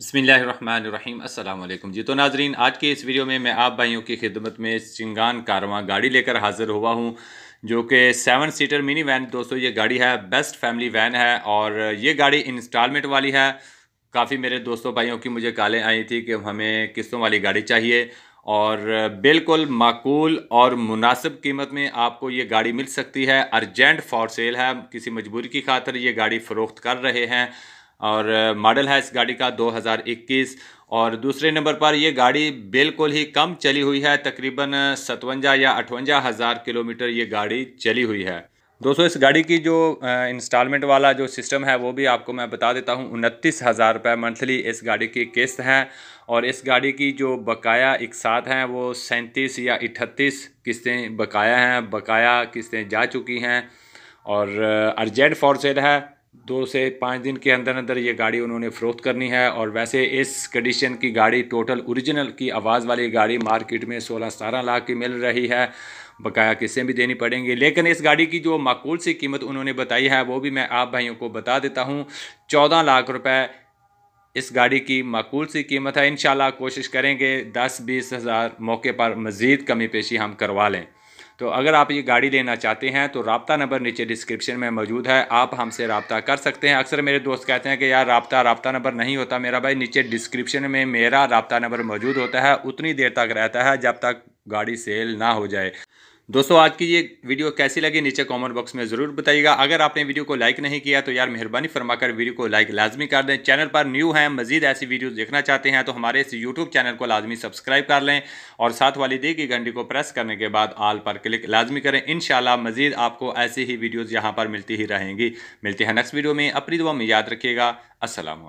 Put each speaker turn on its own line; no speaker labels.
बसमीम् अल्लाम जी तो नाजरीन आज के इस वीडियो में मैं आप भाइयों की खिदमत में चिंगान कारवा गाड़ी लेकर हाज़िर हुआ हूँ जो कि सेवन सीटर मिनी वैन दोस्तों ये गाड़ी है बेस्ट फैमिली वैन है और ये गाड़ी इंस्टॉलमेंट वाली है काफ़ी मेरे दोस्तों भाइयों की मुझे कॉलें आई थी कि हमें किस्तों वाली गाड़ी चाहिए और बिल्कुल माकूल और मुनासिब कीमत में आपको ये गाड़ी मिल सकती है अर्जेंट फॉर सेल है किसी मजबूरी की खातर ये गाड़ी फ़रोख्त कर रहे हैं और मॉडल है इस गाड़ी का 2021 और दूसरे नंबर पर ये गाड़ी बिल्कुल ही कम चली हुई है तकरीबन सतवंजा या अठवंजा हज़ार किलोमीटर ये गाड़ी चली हुई है दोस्तों इस गाड़ी की जो इंस्टॉलमेंट वाला जो सिस्टम है वो भी आपको मैं बता देता हूँ उनतीस हज़ार रुपये मंथली इस गाड़ी की किस्त है और इस गाड़ी की जो बकाया एक साथ हैं वो सैंतीस या इकतीस किस्तें बकाया हैं बकाया किस्तें जा चुकी हैं और अर्जेंट फॉर सेल है दो से पाँच दिन के अंदर अंदर ये गाड़ी उन्होंने फ़रोख्त करनी है और वैसे इस कंडीशन की गाड़ी टोटल ओरिजिनल की आवाज़ वाली गाड़ी मार्केट में सोलह सतारह लाख की मिल रही है बकाया किसे भी देनी पड़ेंगी लेकिन इस गाड़ी की जो माकूल सी कीमत उन्होंने बताई है वो भी मैं आप भाइयों को बता देता हूँ चौदह लाख रुपये इस गाड़ी की माकूल सी कीमत है इन कोशिश करेंगे दस बीस हज़ार मौके पर मज़ीद कमी पेशी हम करवा लें तो अगर आप ये गाड़ी लेना चाहते हैं तो रबता नंबर नीचे डिस्क्रिप्शन में मौजूद है आप हमसे रबता कर सकते हैं अक्सर मेरे दोस्त कहते हैं कि यार रबता रबता नंबर नहीं होता मेरा भाई नीचे डिस्क्रिप्शन में मेरा रबता नंबर मौजूद होता है उतनी देर तक रहता है जब तक गाड़ी सेल ना हो जाए दोस्तों आज की ये वीडियो कैसी लगी नीचे कमेंट बॉक्स में ज़रूर बताइएगा अगर आपने वीडियो को लाइक नहीं किया तो यार मेहरबानी फरमाकर वीडियो को लाइक लाजमी कर दें चैनल पर न्यू हैं मजीद ऐसी वीडियो देखना चाहते हैं तो हमारे इस यूट्यूब चैनल को लाजमी सब्सक्राइब कर लें और साथ वाली दे की घंटी को प्रेस करने के बाद आल पर क्लिक लाजमी करें इन मजीद आपको ऐसी ही वीडियोज़ यहाँ पर मिलती ही रहेंगी मिलते हैं नेक्स्ट वीडियो में अपनी दुआ में याद रखिएगा असलम